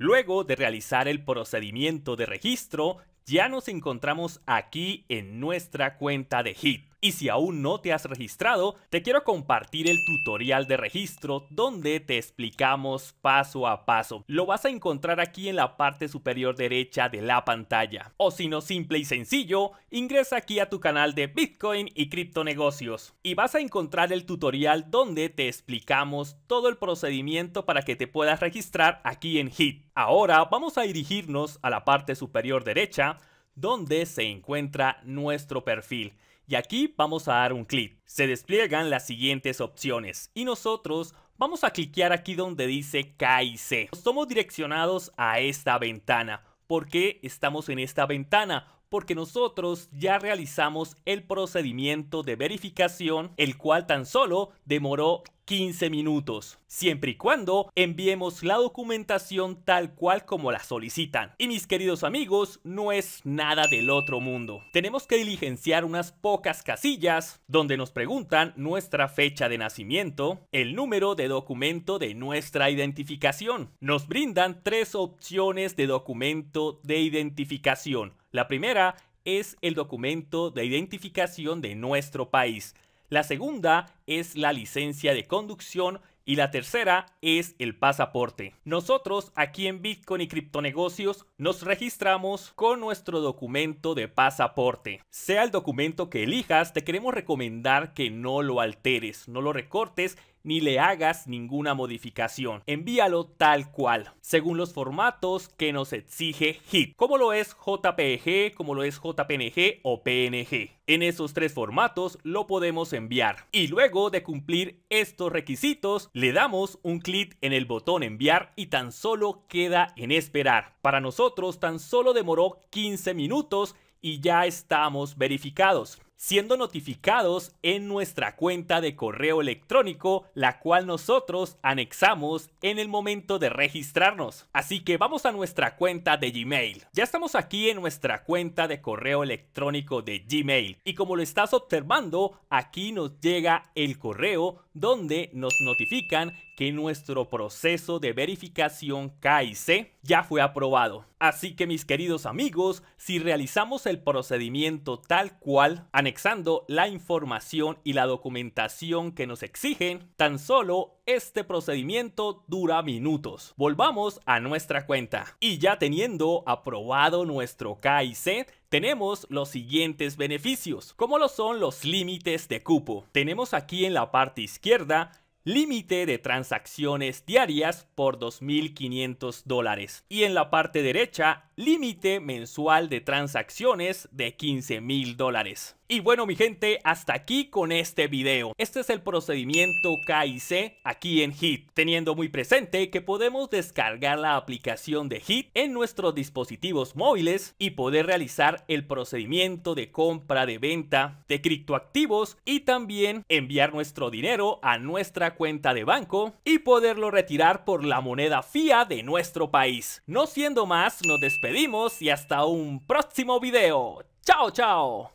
Luego de realizar el procedimiento de registro, ya nos encontramos aquí en nuestra cuenta de HIT. Y si aún no te has registrado, te quiero compartir el tutorial de registro donde te explicamos paso a paso. Lo vas a encontrar aquí en la parte superior derecha de la pantalla. O si no, simple y sencillo, ingresa aquí a tu canal de Bitcoin y criptonegocios y vas a encontrar el tutorial donde te explicamos todo el procedimiento para que te puedas registrar aquí en HIT. Ahora vamos a dirigirnos a la parte superior derecha donde se encuentra nuestro perfil y aquí vamos a dar un clic. Se despliegan las siguientes opciones y nosotros vamos a cliquear aquí donde dice K y C. Somos direccionados a esta ventana. ¿Por qué estamos en esta ventana? porque nosotros ya realizamos el procedimiento de verificación, el cual tan solo demoró 15 minutos, siempre y cuando enviemos la documentación tal cual como la solicitan. Y mis queridos amigos, no es nada del otro mundo. Tenemos que diligenciar unas pocas casillas donde nos preguntan nuestra fecha de nacimiento, el número de documento de nuestra identificación. Nos brindan tres opciones de documento de identificación. La primera es el documento de identificación de nuestro país. La segunda es la licencia de conducción y la tercera es el pasaporte. Nosotros aquí en Bitcoin y Criptonegocios nos registramos con nuestro documento de pasaporte. Sea el documento que elijas, te queremos recomendar que no lo alteres, no lo recortes ni le hagas ninguna modificación. Envíalo tal cual, según los formatos que nos exige HIT, como lo es JPG, como lo es JPNG o PNG. En esos tres formatos lo podemos enviar. Y luego de cumplir estos requisitos, le damos un clic en el botón enviar y tan solo queda en esperar. Para nosotros tan solo demoró 15 minutos y ya estamos verificados siendo notificados en nuestra cuenta de correo electrónico, la cual nosotros anexamos en el momento de registrarnos. Así que vamos a nuestra cuenta de Gmail. Ya estamos aquí en nuestra cuenta de correo electrónico de Gmail y como lo estás observando, aquí nos llega el correo donde nos notifican que nuestro proceso de verificación KIC ya fue aprobado. Así que mis queridos amigos, si realizamos el procedimiento tal cual, anexando la información y la documentación que nos exigen, tan solo este procedimiento dura minutos. Volvamos a nuestra cuenta. Y ya teniendo aprobado nuestro KIC, tenemos los siguientes beneficios, como lo son los límites de cupo. Tenemos aquí en la parte izquierda límite de transacciones diarias por 2.500 dólares. Y en la parte derecha, límite mensual de transacciones de 15.000 dólares. Y bueno mi gente, hasta aquí con este video. Este es el procedimiento KIC aquí en HIT, teniendo muy presente que podemos descargar la aplicación de HIT en nuestros dispositivos móviles y poder realizar el procedimiento de compra de venta de criptoactivos y también enviar nuestro dinero a nuestra cuenta de banco y poderlo retirar por la moneda FIA de nuestro país. No siendo más, nos despedimos y hasta un próximo video. ¡Chao, chao!